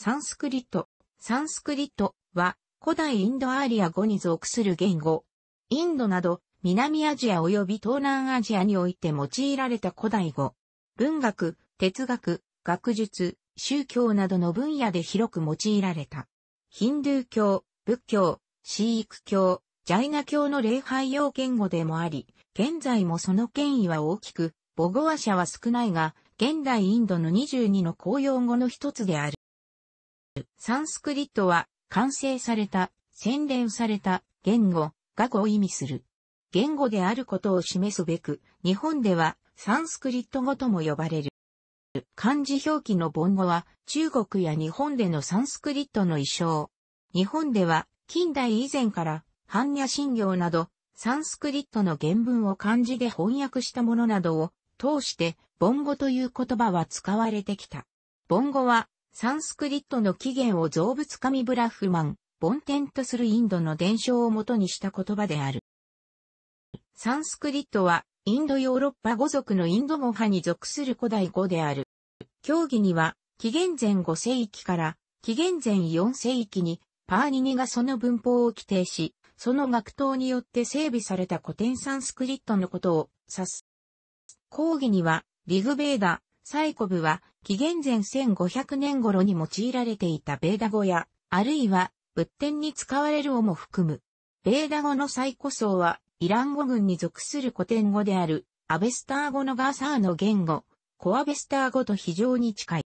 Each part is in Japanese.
サンスクリット。サンスクリットは古代インドアーリア語に属する言語。インドなど南アジア及び東南アジアにおいて用いられた古代語。文学、哲学、学術、宗教などの分野で広く用いられた。ヒンドゥー教、仏教、シーク教、ジャイナ教の礼拝用言語でもあり、現在もその権威は大きく、母語話者は少ないが、現代インドの22の公用語の一つである。サンスクリットは、完成された、洗練された、言語、学語を意味する。言語であることを示すべく、日本では、サンスクリット語とも呼ばれる。漢字表記の盆語は、中国や日本でのサンスクリットの意装。日本では、近代以前から、般若心経など、サンスクリットの原文を漢字で翻訳したものなどを通して、ボンゴという言葉は使われてきた。ボンゴはサンスクリットの起源を造物神ブラフマン、梵天とするインドの伝承をもとにした言葉である。サンスクリットは、インドヨーロッパ語族のインド語派に属する古代語である。教義には、紀元前5世紀から紀元前4世紀にパーニニがその文法を規定し、その学頭によって整備された古典サンスクリットのことを指す。講義には、リグベーダ、サイコブは、紀元前1500年頃に用いられていたベーダ語や、あるいは仏典に使われるをも含む。ベーダ語の最古層は、イラン語群に属する古典語である、アベスター語のガーサーの言語、コアベスター語と非常に近い。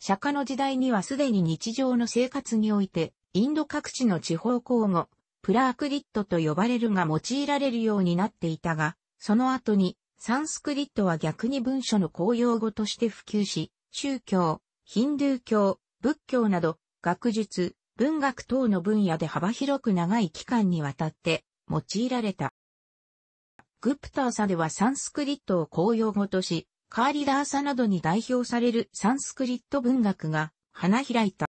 釈迦の時代にはすでに日常の生活において、インド各地の地方口語、プラークリットと呼ばれるが用いられるようになっていたが、その後にサンスクリットは逆に文書の公用語として普及し、宗教、ヒンドゥー教、仏教など、学術、文学等の分野で幅広く長い期間にわたって用いられた。グプターサではサンスクリットを公用語とし、カーリダーサなどに代表されるサンスクリット文学が花開いた。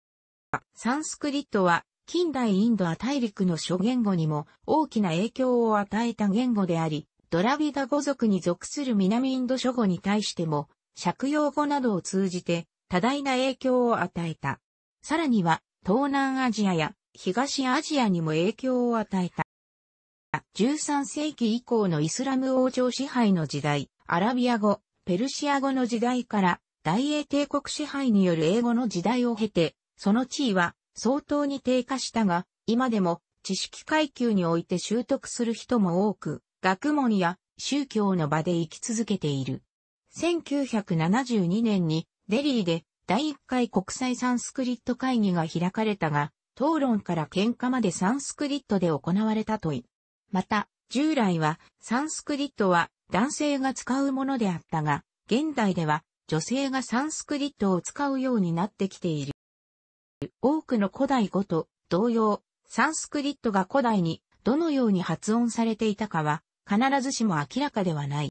サンスクリットは近代インドア大陸の諸言語にも大きな影響を与えた言語であり、ドラビダ語族に属する南インド諸語に対しても、借用語などを通じて多大な影響を与えた。さらには、東南アジアや東アジアにも影響を与えた。13世紀以降のイスラム王朝支配の時代、アラビア語、ペルシア語の時代から大英帝国支配による英語の時代を経て、その地位は相当に低下したが、今でも知識階級において習得する人も多く、学問や宗教の場で生き続けている。1972年にデリーで第1回国際サンスクリット会議が開かれたが、討論から喧嘩までサンスクリットで行われたとい。また、従来はサンスクリットは男性が使うものであったが、現代では女性がサンスクリットを使うようになってきている。多くの古代語と同様、サンスクリットが古代にどのように発音されていたかは必ずしも明らかではない。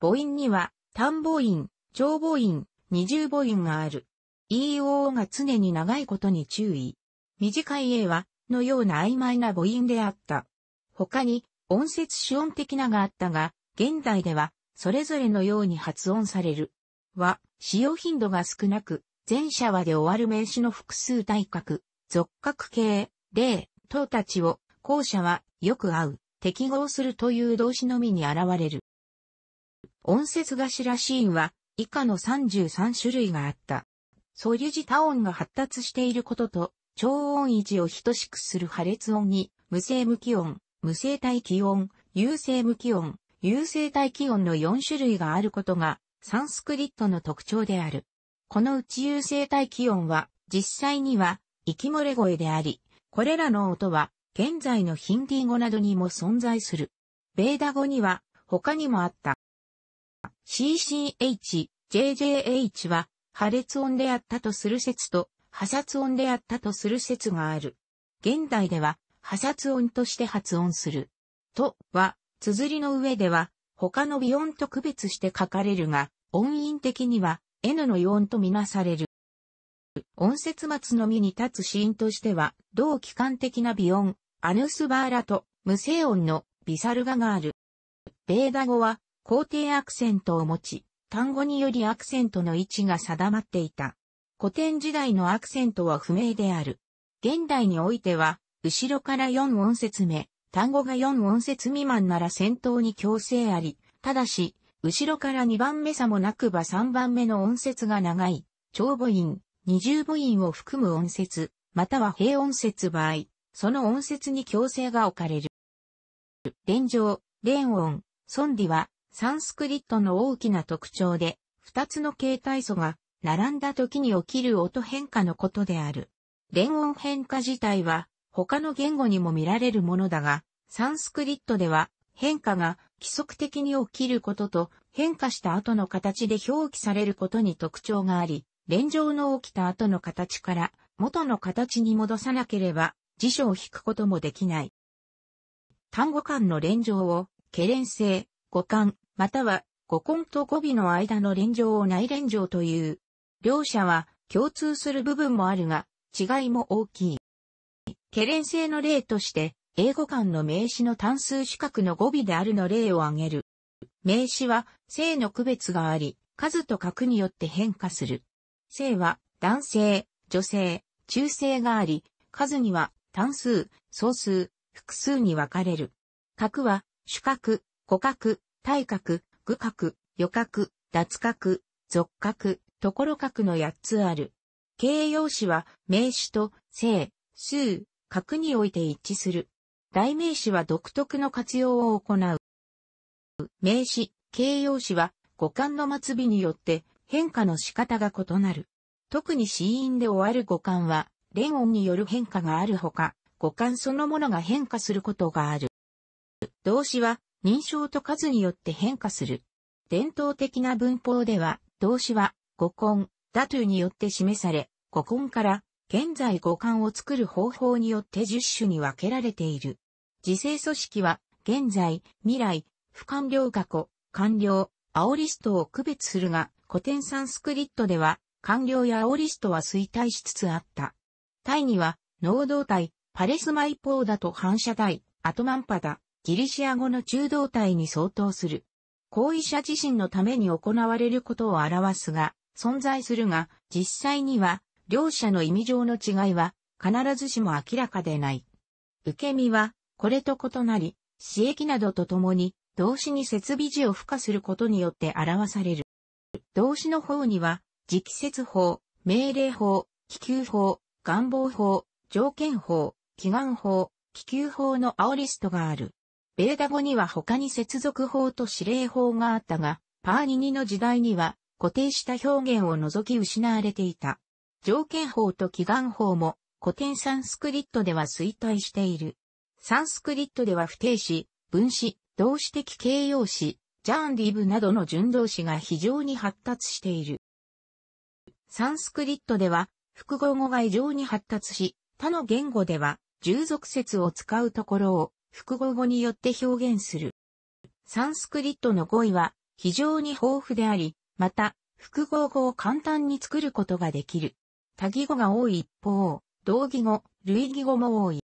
母音には単母音、長母音、二重母音がある。EO o が常に長いことに注意。短い A は、のような曖昧な母音であった。他に、音節主音的ながあったが、現代では、それぞれのように発音される。は、使用頻度が少なく、前者話で終わる名詞の複数対角、属角形、例、等たちを、後者は、よく合う。適合するという動詞のみに現れる。音節頭シーンは以下の33種類があった。素粒子多音が発達していることと、超音維持を等しくする破裂音に、無声無気音、無声帯気音、有声無気音、有声帯気音の4種類があることが、サンスクリットの特徴である。このうち有声帯気音は、実際には、息漏れ声であり、これらの音は、現在のヒンディー語などにも存在する。ベーダ語には他にもあった。CCH、JJH は破裂音であったとする説と破殺音であったとする説がある。現代では破殺音として発音する。とは、綴りの上では他の微音と区別して書かれるが、音韻的には N の音とみなされる。音節末のみに立つーンとしては、同期間的な微音、アヌスバーラと無声音のビサルガがある。ベーダ語は皇帝アクセントを持ち、単語によりアクセントの位置が定まっていた。古典時代のアクセントは不明である。現代においては、後ろから4音節目、単語が4音節未満なら先頭に強制あり、ただし、後ろから2番目さもなくば3番目の音節が長い、長母音、二重母音を含む音節、または平音節場合、その音節に強制が置かれる。連城、連音、孫理は、サンスクリットの大きな特徴で、二つの形態素が、並んだ時に起きる音変化のことである。連音変化自体は、他の言語にも見られるものだが、サンスクリットでは、変化が規則的に起きることと変化した後の形で表記されることに特徴があり、連上の起きた後の形から元の形に戻さなければ辞書を引くこともできない。単語間の連乗を、懸連性、語感、または語根と語尾の間の連乗を内連乗という。両者は共通する部分もあるが、違いも大きい。懸連性の例として、英語間の名詞の単数四角の語尾であるの例を挙げる。名詞は性の区別があり、数と格によって変化する。性は男性、女性、中性があり、数には単数、総数、複数に分かれる。角は、主角、互角、対角、具角、余角、脱角、属角、ところ角の8つある。形容詞は名詞と性、数、角において一致する。代名詞は独特の活用を行う。名詞、形容詞は五感の末尾によって変化の仕方が異なる。特に死因で終わる五感はレ音による変化があるほか、五感そのものが変化することがある。動詞は認証と数によって変化する。伝統的な文法では、動詞は五根、だというによって示され、五根から現在五感を作る方法によって十種に分けられている。自制組織は、現在、未来、不完了過去、完了、青リストを区別するが、古典サンスクリットでは、完了や青リストは衰退しつつあった。タイには、能動体、パレスマイポーダと反射体、アトマンパダ、ギリシア語の中動体に相当する。行為者自身のために行われることを表すが、存在するが、実際には、両者の意味上の違いは、必ずしも明らかでない。受け身は、これと異なり、刺激などとともに、動詞に設備時を付加することによって表される。動詞の方には、直接法、命令法、気球法、願望法、条件法、祈願法、気球法の青リストがある。ベーダ語には他に接続法と指令法があったが、パーニニの時代には固定した表現を除き失われていた。条件法と祈願法も古典サンスクリットでは衰退している。サンスクリットでは不定詞、分詞、動詞的形容詞、ジャーンディブなどの順動詞が非常に発達している。サンスクリットでは複合語が異常に発達し、他の言語では、従属説を使うところを複合語によって表現する。サンスクリットの語彙は非常に豊富であり、また、複合語を簡単に作ることができる。多義語が多い一方、同義語、類義語も多い。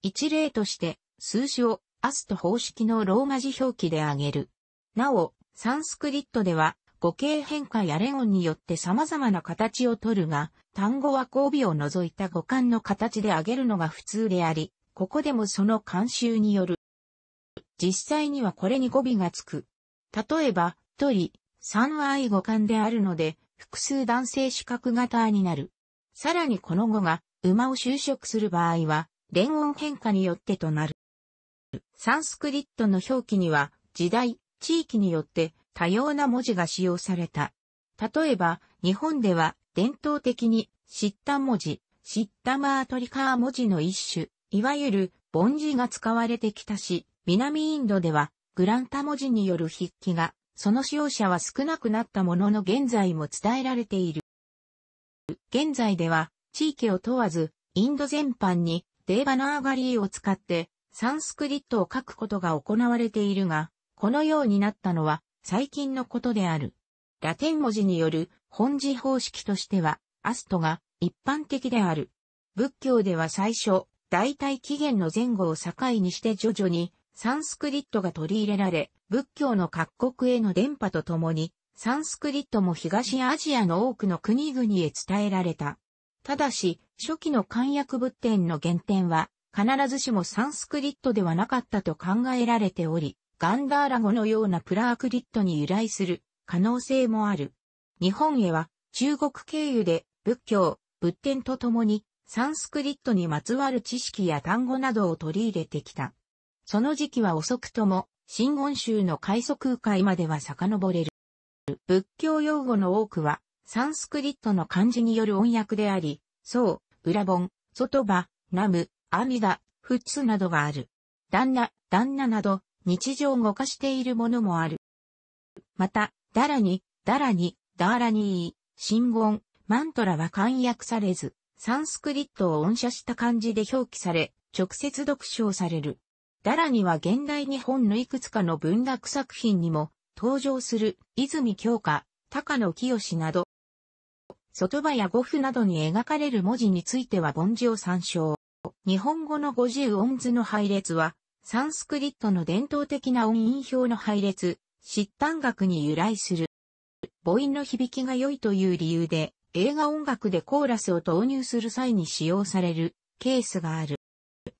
一例として、数字をアスト方式のローマ字表記で挙げる。なお、サンスクリットでは、語形変化やレオンによって様々な形をとるが、単語は交尾を除いた語感の形であげるのが普通であり、ここでもその慣習による。実際にはこれに語尾がつく。例えば、鳥、3は愛語感であるので、複数男性資格型になる。さらにこの語が、馬を就職する場合は、連音変化によってとなる。サンスクリットの表記には、時代、地域によって多様な文字が使用された。例えば、日本では、伝統的に、シッタ文字、シッタマートリカー文字の一種、いわゆる、凡字が使われてきたし、南インドでは、グランタ文字による筆記が、その使用者は少なくなったものの現在も伝えられている。現在では、地域を問わず、インド全般に、デーバナーガリーを使って、サンスクリットを書くことが行われているが、このようになったのは、最近のことである。ラテン文字による本字方式としては、アストが一般的である。仏教では最初、大体起源の前後を境にして徐々にサンスクリットが取り入れられ、仏教の各国への伝播とともに、サンスクリットも東アジアの多くの国々へ伝えられた。ただし、初期の漢訳仏典の原点は、必ずしもサンスクリットではなかったと考えられており、ガンダーラ語のようなプラークリットに由来する可能性もある。日本へは中国経由で仏教、仏典とともにサンスクリットにまつわる知識や単語などを取り入れてきた。その時期は遅くとも、新言宗の快速空海までは遡れる。仏教用語の多くは、サンスクリットの漢字による音訳であり、そう、裏本、外場、ナム、阿弥陀、仏などがある。旦那、旦那など、日常語化しているものもある。また、ダラニ、ダラニ、ダーラニー、信言、マントラは簡約されず、サンスクリットを音写した漢字で表記され、直接読唱される。ダラニは現代日本のいくつかの文学作品にも登場する泉京花、高野清など、外場や語符などに描かれる文字については凡字を参照。日本語の五十音図の配列は、サンスクリットの伝統的な音韻表の配列、疾端学に由来する。母音の響きが良いという理由で、映画音楽でコーラスを投入する際に使用されるケースがある。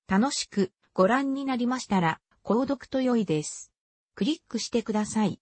楽しくご覧になりましたら、購読と良いです。クリックしてください。